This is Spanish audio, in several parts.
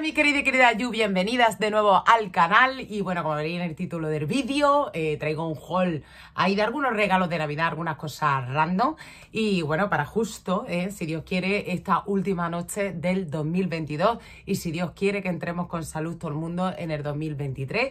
mi querida y querida Yu, bienvenidas de nuevo al canal y bueno, como veréis en el título del vídeo, eh, traigo un haul ahí de algunos regalos de Navidad, algunas cosas random y bueno, para justo, eh, si Dios quiere, esta última noche del 2022 y si Dios quiere que entremos con salud todo el mundo en el 2023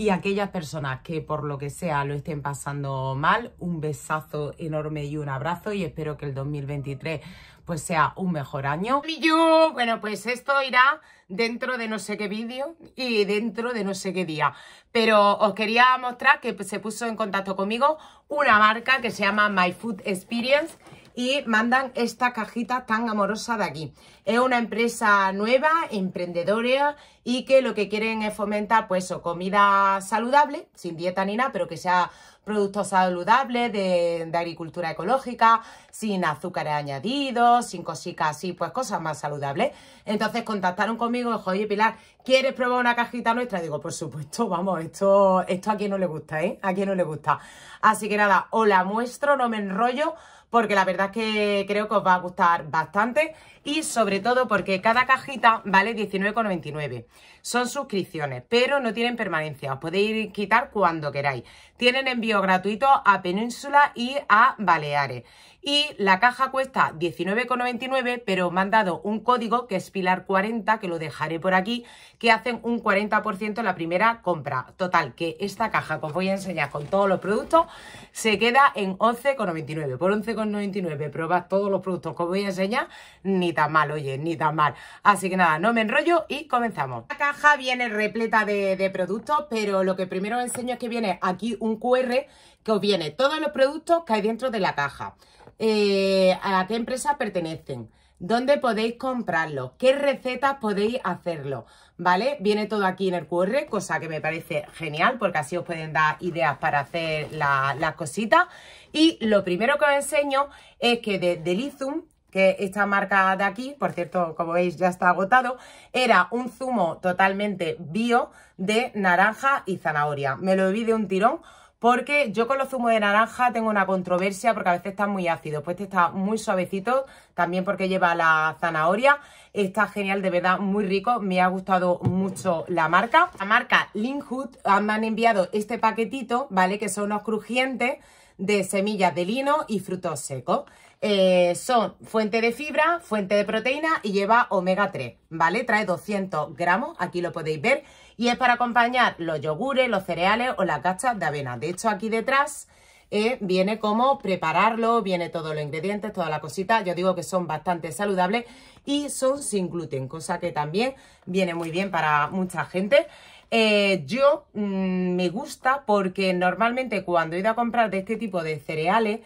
y aquellas personas que por lo que sea lo estén pasando mal, un besazo enorme y un abrazo y espero que el 2023 pues sea un mejor año. yo, bueno, pues esto irá dentro de no sé qué vídeo y dentro de no sé qué día. Pero os quería mostrar que se puso en contacto conmigo una marca que se llama My Food Experience y mandan esta cajita tan amorosa de aquí. Es una empresa nueva, emprendedora y que lo que quieren es fomentar pues comida saludable, sin dieta ni nada, pero que sea productos saludables de, agricultura ecológica, sin azúcares añadidos, sin cositas así, pues cosas más saludables. Entonces contactaron conmigo y dijo, oye Pilar, ¿quieres probar una cajita nuestra? Digo, por supuesto, vamos, esto, esto a quien no le gusta, ¿eh? A quien no le gusta. Así que nada, os la muestro, no me enrollo porque la verdad es que creo que os va a gustar bastante y sobre todo porque cada cajita vale 19,99. Son suscripciones, pero no tienen permanencia, os podéis quitar cuando queráis. Tienen envío gratuito a Península y a Baleares. Y la caja cuesta 19,99, pero me han dado un código que es Pilar40, que lo dejaré por aquí, que hacen un 40% en la primera compra. Total, que esta caja que os voy a enseñar con todos los productos se queda en 11,99. Por 11,99 probad todos los productos que os voy a enseñar, ni tan mal, oye, ni tan mal. Así que nada, no me enrollo y comenzamos. La caja viene repleta de, de productos, pero lo que primero os enseño es que viene aquí un QR que os viene todos los productos que hay dentro de la caja. Eh, a qué empresa pertenecen, dónde podéis comprarlo, qué recetas podéis hacerlo, ¿vale? Viene todo aquí en el QR, cosa que me parece genial porque así os pueden dar ideas para hacer las cositas. Y lo primero que os enseño es que de, Delizum, que esta marca de aquí, por cierto, como veis ya está agotado, era un zumo totalmente bio de naranja y zanahoria. Me lo bebí de un tirón porque yo con los zumos de naranja tengo una controversia porque a veces está muy ácido. pues este está muy suavecito, también porque lleva la zanahoria, está genial, de verdad, muy rico, me ha gustado mucho la marca. La marca Linhood ah, me han enviado este paquetito, ¿vale? Que son unos crujientes de semillas de lino y frutos secos. Eh, son fuente de fibra, fuente de proteína y lleva omega 3, ¿vale? Trae 200 gramos, aquí lo podéis ver, y es para acompañar los yogures, los cereales o las cachas de avena. De hecho, aquí detrás... Eh, viene como prepararlo, viene todos los ingredientes, toda la cosita. Yo digo que son bastante saludables y son sin gluten, cosa que también viene muy bien para mucha gente. Eh, yo mm, me gusta porque normalmente cuando he ido a comprar de este tipo de cereales,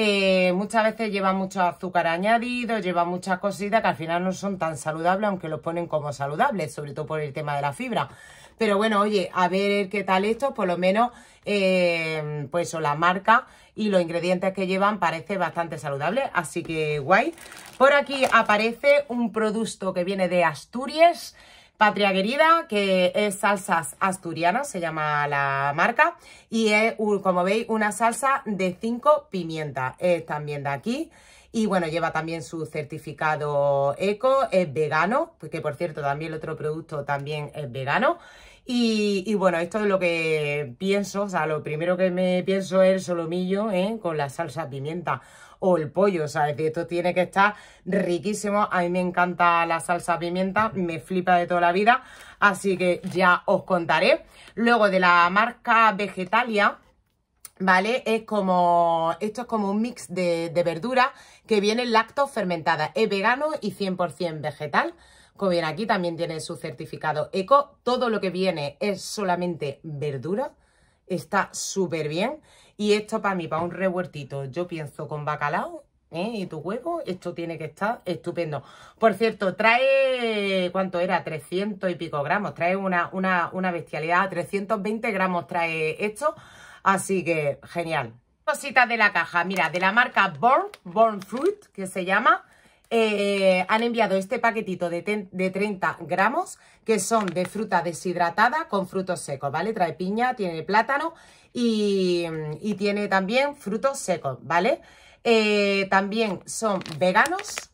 eh, muchas veces lleva mucho azúcar añadido, lleva muchas cositas que al final no son tan saludables, aunque los ponen como saludables, sobre todo por el tema de la fibra. Pero bueno, oye, a ver qué tal esto, por lo menos, eh, pues o la marca y los ingredientes que llevan parece bastante saludable, así que guay. Por aquí aparece un producto que viene de Asturias, Patria Querida, que es salsas asturianas, se llama la marca, y es, como veis, una salsa de 5 pimientas, es también de aquí, y bueno, lleva también su certificado eco, es vegano, que por cierto también el otro producto también es vegano, y, bueno, esto es lo que pienso, o sea, lo primero que me pienso es el solomillo ¿eh? con la salsa pimienta o el pollo, o sea, esto tiene que estar riquísimo, a mí me encanta la salsa pimienta, me flipa de toda la vida, así que ya os contaré. Luego de la marca Vegetalia, ¿vale? Es como, esto es como un mix de, de verdura que viene lacto fermentada, es vegano y 100% vegetal, como viene aquí, también tiene su certificado eco. Todo lo que viene es solamente verdura está súper bien. Y esto para mí, para un revueltito, yo pienso con bacalao ¿eh? y tu huevo, esto tiene que estar estupendo. Por cierto, trae, ¿cuánto era? 300 y pico gramos, trae una, una, una bestialidad, 320 gramos trae esto, así que genial. Cositas de la caja, mira, de la marca Born, Born Fruit, que se llama, eh, han enviado este paquetito de, 30 gramos que son de fruta deshidratada con frutos secos, ¿vale? Trae piña, tiene plátano y, tiene también frutos secos, ¿vale? Eh, también son veganos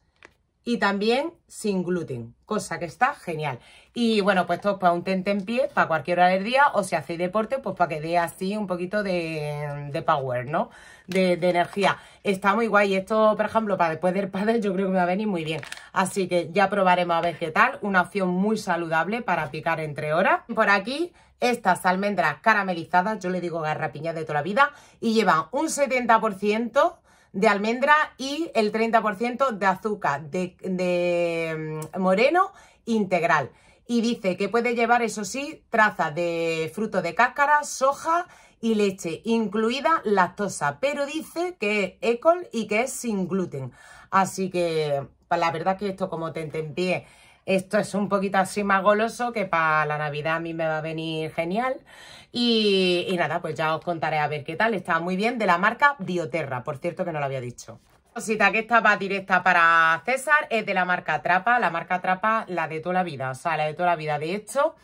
y también sin gluten, cosa que está genial. Y bueno, pues esto es para un tente en pie, para cualquier hora del día, o si hacéis deporte, pues para que dé así un poquito de, power, ¿no? De, energía. Está muy guay. Esto, por ejemplo, para después del padre, yo creo que me va a venir muy bien. Así que ya probaremos a ver Una opción muy saludable para picar entre horas. Por aquí, estas almendras caramelizadas, yo le digo garrapiñas de toda la vida, y llevan un 70% de almendra y el 30% de azúcar de, mm, moreno integral. Y dice que puede llevar, eso sí, trazas de fruto de cáscara, soja y leche, incluida lactosa, pero dice que es ecol y que es sin gluten. Así que pues, la verdad que esto como te pie esto es un poquito así más goloso que para la Navidad a mí me va a venir genial. Y, nada, pues ya os contaré a ver qué tal. Está muy bien, de la marca Dioterra, por cierto que no lo había dicho cosita que estaba directa para César es de la marca Trapa, la marca Trapa, la de toda la vida, o sea, la de toda la vida. De hecho,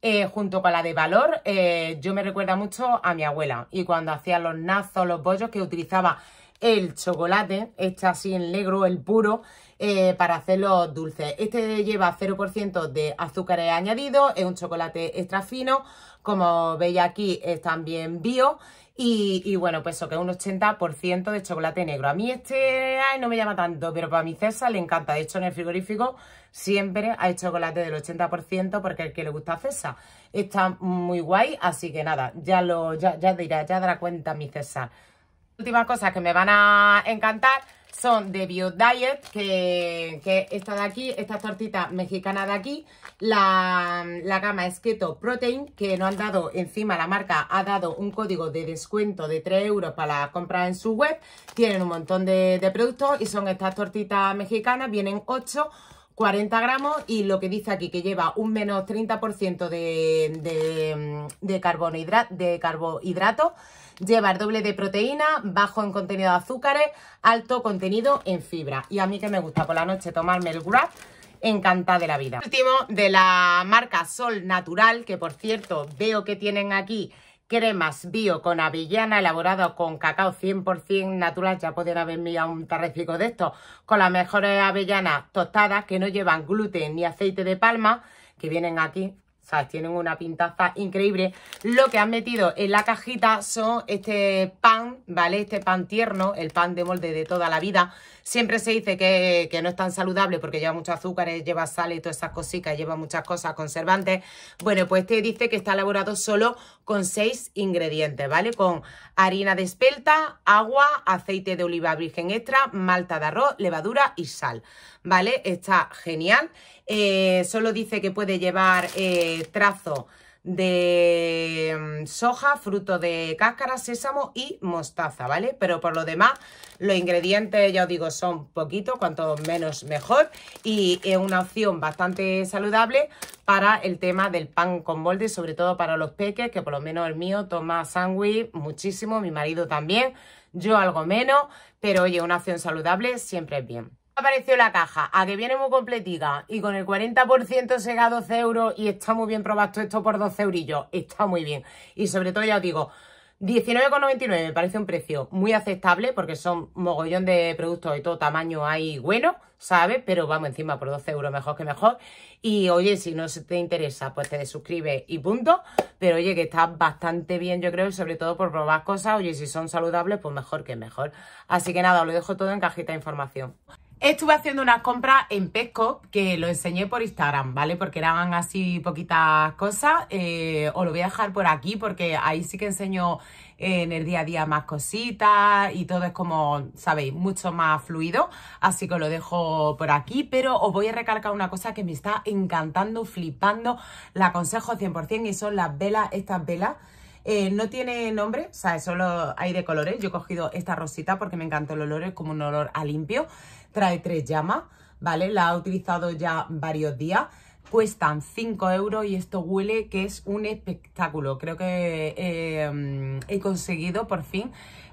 eh, junto con la de Valor, eh, yo me recuerda mucho a mi abuela y cuando hacía los nazos, los bollos, que utilizaba el chocolate, este así en negro, el puro, eh, para hacerlos dulces. Este lleva 0% de azúcares añadidos, es un chocolate extra fino, como veis aquí es también bio y, bueno, pues eso, que es un 80% de chocolate negro. A mí este no me llama tanto, pero para mi César le encanta. De hecho, en el frigorífico siempre hay chocolate del 80% porque el que le gusta a César está muy guay. Así que nada, ya lo ya, ya dirá, ya dará cuenta mi César. Últimas cosas que me van a encantar son de Bio Diet, que, que esta de aquí, estas tortitas mexicana de aquí, la, gama es Keto Protein, que no han dado encima, la marca ha dado un código de descuento de 3 euros para la compra en su web, tienen un montón de, de productos y son estas tortitas mexicanas, vienen 8 40 gramos y lo que dice aquí que lleva un menos 30% de, de, de, carbohidrato, de carbohidrato, lleva el doble de proteína, bajo en contenido de azúcares, alto contenido en fibra. Y a mí que me gusta por la noche tomarme el wrap, encantada de la vida. Último de la marca Sol Natural, que por cierto veo que tienen aquí cremas bio con avellana elaborado con cacao 100% natural. Ya podrían haber a un tarrecico de estos con las mejores avellanas tostadas que no llevan gluten ni aceite de palma que vienen aquí o sea, tienen una pintaza increíble. Lo que han metido en la cajita son este pan, ¿vale? Este pan tierno, el pan de molde de toda la vida. Siempre se dice que, no es tan saludable porque lleva muchos azúcares, lleva sal y todas esas cositas, lleva muchas cosas, conservantes. Bueno, pues te este dice que está elaborado solo con seis ingredientes, ¿vale? Con harina de espelta, agua, aceite de oliva virgen extra, malta de arroz, levadura y sal, ¿vale? Está genial. Eh, solo dice que puede llevar eh, trazo de mm, soja, fruto de cáscara, sésamo y mostaza, ¿vale? Pero por lo demás, los ingredientes, ya os digo, son poquitos, cuanto menos mejor. Y es una opción bastante saludable para el tema del pan con molde, sobre todo para los peques, que por lo menos el mío toma sándwich muchísimo, mi marido también, yo algo menos, pero oye, una opción saludable siempre es bien apareció la caja, a que viene muy completita y con el 40% se 12 euros y está muy bien probado esto por 12 eurillos, está muy bien. Y sobre todo ya os digo, 19,99 me parece un precio muy aceptable porque son mogollón de productos de todo tamaño ahí bueno, ¿sabes? Pero vamos encima por 12 euros mejor que mejor. Y oye, si no te interesa, pues te suscribes y punto. Pero oye, que está bastante bien, yo creo, sobre todo por probar cosas. Oye, si son saludables, pues mejor que mejor. Así que nada, os lo dejo todo en cajita de información. Estuve haciendo unas compras en Pesco, que lo enseñé por Instagram, ¿vale? Porque eran así poquitas cosas. Eh, os lo voy a dejar por aquí porque ahí sí que enseño eh, en el día a día más cositas y todo es como, sabéis, mucho más fluido. Así que os lo dejo por aquí, pero os voy a recalcar una cosa que me está encantando, flipando. La aconsejo 100% y son las velas, estas velas eh, no tiene nombre, o sea, solo hay de colores. Yo he cogido esta rosita porque me encanta el olor, es como un olor a limpio. Trae tres llamas, ¿vale? La he utilizado ya varios días. Cuestan 5 euros y esto huele que es un espectáculo. Creo que eh, mm, he conseguido por fin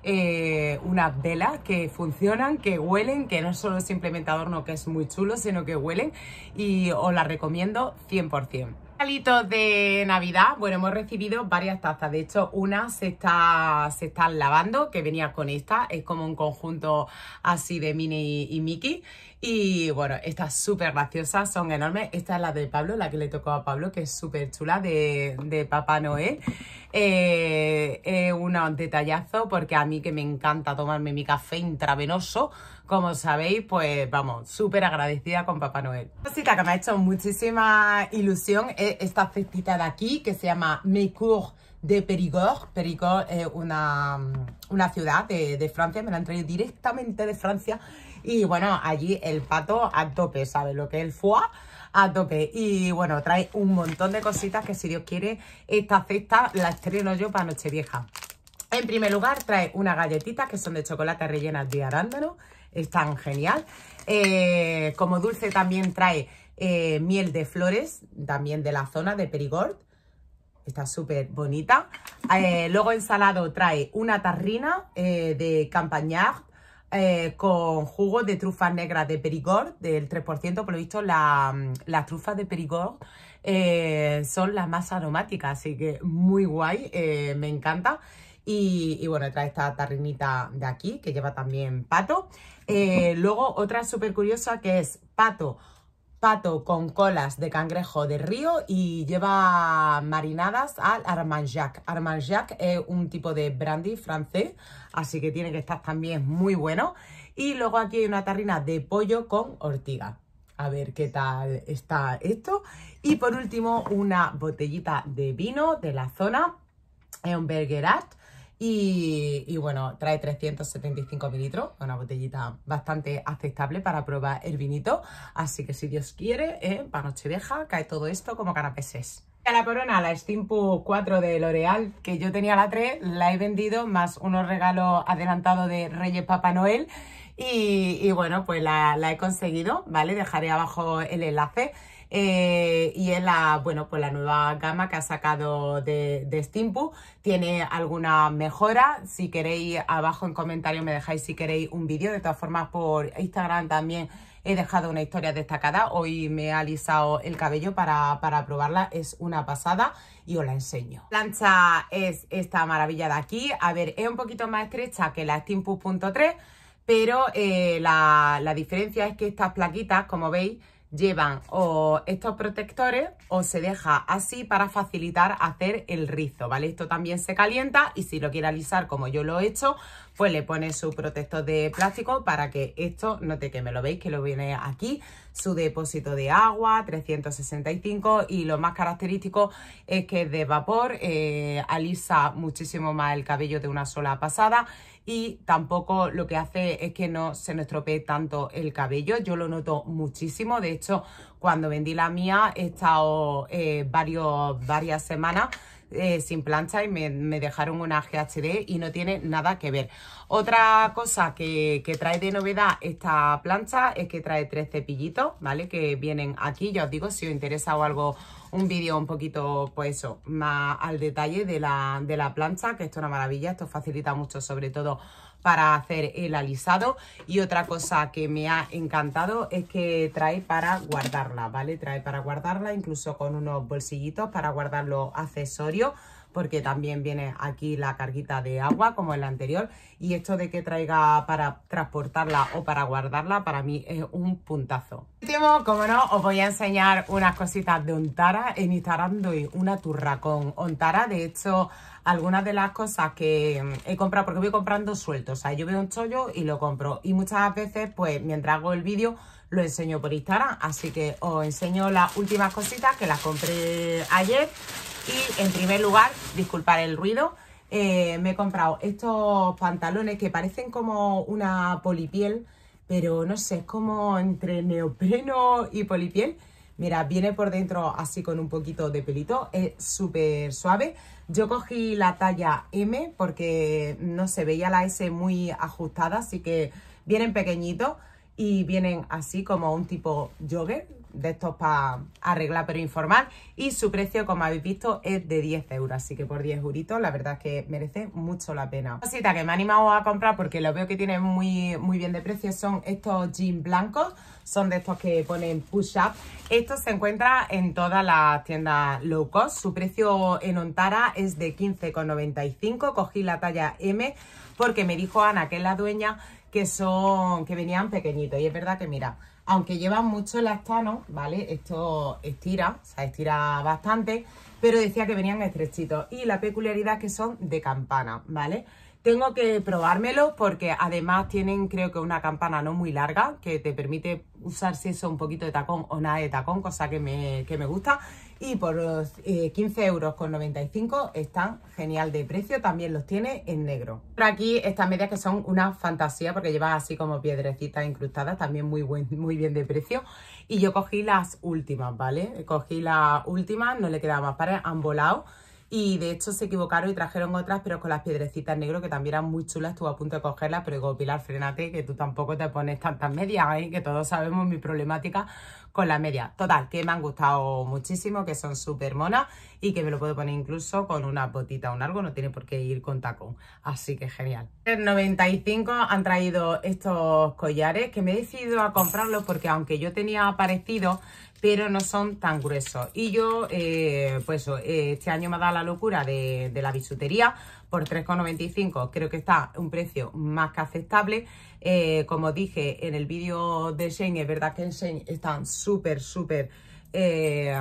eh, unas velas que funcionan, que huelen, que no solo es simplemente adorno que es muy chulo, sino que huelen y os la recomiendo 100% regalitos de Navidad, bueno, hemos recibido varias tazas. De hecho, una se está, se están lavando, que venía con esta. Es como un conjunto así de Mini y Mickey. Y bueno, estas súper graciosas, son enormes. Esta es la de Pablo, la que le tocó a Pablo, que es súper chula, de, de Papá Noel. Eh, eh, un detallazo porque a mí que me encanta tomarme mi café intravenoso, como sabéis, pues vamos, súper agradecida con Papá Noel. Cosita que me ha hecho muchísima ilusión es esta cestita de aquí que se llama Mecour de Périgord. Perigord es una, ciudad de, de, Francia, me la han traído directamente de Francia. Y bueno, allí el pato a tope, ¿sabes? Lo que es el foie a tope. Y bueno, trae un montón de cositas que si Dios quiere, esta cesta la estreno yo para Nochevieja. En primer lugar, trae unas galletitas que son de chocolate rellenas de arándano. Están genial. Eh, como dulce también trae eh, miel de flores, también de la zona de Perigord. Está súper bonita. Eh, luego ensalado trae una tarrina de Campagnard. Eh, con jugo de trufas negras de Perigord del 3%. Por lo visto, mm, las trufas de Perigord eh, son las más aromáticas, así que muy guay, eh, me encanta. Y, y, bueno, trae esta tarrinita de aquí que lleva también pato. luego, otra súper curiosa que es pato pato con colas de cangrejo de río y lleva marinadas al Armagnac. Armagnac es un tipo de brandy francés, así que tiene que estar también muy bueno. Y luego aquí hay una tarrina de pollo con ortiga. A ver qué tal está esto. Y por último, una botellita de vino de la zona, es un Bergerat y, bueno, trae 375 mililitros, una botellita bastante aceptable para probar el vinito. Así que si Dios quiere, eh, para Nochevieja cae todo esto como canapeses. la corona, la Steampunk 4 de L'Oreal, que yo tenía la 3, la he vendido, más unos regalos adelantados de Reyes Papá Noel. Y, bueno, pues la, la he conseguido, ¿vale? Dejaré abajo el enlace. Eh, y es la, bueno, pues la nueva gama que ha sacado de, de Tiene alguna mejora, si queréis abajo en comentarios me dejáis si queréis un vídeo, de todas formas por Instagram también he dejado una historia destacada, hoy me ha alisado el cabello para, probarla, es una pasada y os la enseño. La plancha es esta maravilla de aquí, a ver, es un poquito más estrecha que la Steampunk.3, pero eh, la, la diferencia es que estas plaquitas, como veis, llevan o estos protectores o se deja así para facilitar hacer el rizo, ¿vale? Esto también se calienta y si lo quiere alisar como yo lo he hecho, pues le pone su protector de plástico para que esto no te queme. Lo veis que lo viene aquí, su depósito de agua, 365 y lo más característico es que es de vapor, eh, alisa muchísimo más el cabello de una sola pasada y tampoco lo que hace es que no se nos estropee tanto el cabello. Yo lo noto muchísimo, de hecho cuando vendí la mía he estado eh, varias semanas eh, sin plancha y me, dejaron una GHD y no tiene nada que ver. Otra cosa que, que trae de novedad esta plancha es que trae tres cepillitos, ¿vale? Que vienen aquí, ya os digo, si os interesa o algo un vídeo un poquito, pues eso, más al detalle de la, de la plancha, que esto es una maravilla, esto facilita mucho sobre todo para hacer el alisado y otra cosa que me ha encantado es que trae para guardarla, ¿vale? Trae para guardarla incluso con unos bolsillitos para guardar los accesorios porque también viene aquí la carguita de agua como en la anterior y esto de que traiga para transportarla o para guardarla para mí es un puntazo. Último, como no, os voy a enseñar unas cositas de Ontara. En Instagram doy una turra con Ontara. De hecho, algunas de las cosas que mm, he comprado, porque voy comprando sueltos, O sea, yo veo un chollo y lo compro. Y muchas veces, pues, mientras hago el vídeo lo enseño por Instagram. Así que os enseño las últimas cositas que las compré ayer. Y en primer lugar, disculpar el ruido, eh, me he comprado estos pantalones que parecen como una polipiel, pero no sé, es como entre neopreno y polipiel. Mira, viene por dentro así con un poquito de pelito, es súper suave. Yo cogí la talla M porque, no se veía la S muy ajustada, así que vienen pequeñitos y vienen así como un tipo jogger de estos para arreglar pero informal y su precio como habéis visto es de 10 euros así que por 10 euritos la verdad es que merece mucho la pena cosita que me ha animado a comprar porque lo veo que tiene muy, muy bien de precio son estos jeans blancos son de estos que ponen push up esto se encuentra en todas las tiendas low cost su precio en Ontara es de 15,95 cogí la talla M porque me dijo Ana que es la dueña que son, que venían pequeñitos. Y es verdad que, mira, aunque llevan mucho lactano, ¿vale? Esto estira, o sea, estira bastante, pero decía que venían estrechitos. Y la peculiaridad es que son de campana, ¿vale? Tengo que probármelo porque además tienen creo que una campana no muy larga que te permite usar si eso un poquito de tacón o nada de tacón, cosa que me, me gusta. Y por los, eh, 15 euros están genial de precio, también los tiene en negro. Por aquí estas medias que son una fantasía porque llevan así como piedrecitas incrustadas, también muy, muy bien de precio. Y yo cogí las últimas, ¿vale? Cogí las últimas, no le quedaba más para, han volado. Y de hecho se equivocaron y trajeron otras, pero con las piedrecitas negro que también eran muy chulas. Estuve a punto de cogerlas, pero digo, Pilar, frenate, que tú tampoco te pones tantas medias, ¿eh? que todos sabemos mi problemática con la media. Total, que me han gustado muchísimo, que son súper monas y que me lo puedo poner incluso con una botita o un algo, no tiene por qué ir con tacón. Así que genial. En 95 han traído estos collares que me he decidido a comprarlos porque aunque yo tenía parecido, pero no son tan gruesos. Y yo, eh, pues eh, este año me ha dado la locura de, de la bisutería por 3,95 creo que está un precio más que aceptable. Eh, como dije en el vídeo de Shane, es verdad que en Shane están súper, súper, eh,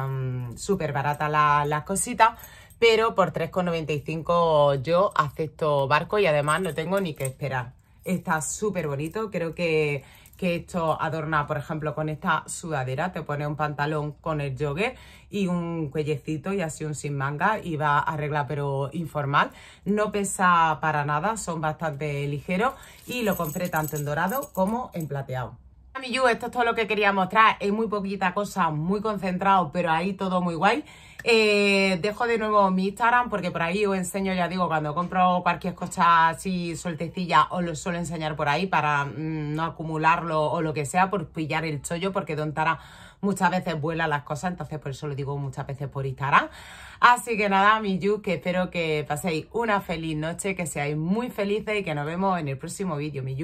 súper baratas las cositas pero por 3,95 yo acepto barco y además no tengo ni que esperar. Está súper bonito, creo que que esto adorna por ejemplo, con esta sudadera. Te pone un pantalón con el jogger y un cuellecito y así un sin manga y va a arreglar pero informal. No pesa para nada, son bastante ligeros y lo compré tanto en dorado como en plateado. Miyu, esto es todo lo que quería mostrar. Es muy poquita cosa, muy concentrado, pero ahí todo muy guay. Eh, dejo de nuevo mi Instagram porque por ahí os enseño, ya digo, cuando compro parques cosa así sueltecilla, os lo suelo enseñar por ahí para mm, no acumularlo o lo que sea, por pillar el chollo, porque Don Tara muchas veces vuela las cosas, entonces por eso lo digo muchas veces por Instagram. Así que nada, mi que espero que paséis una feliz noche, que seáis muy felices y que nos vemos en el próximo vídeo, mi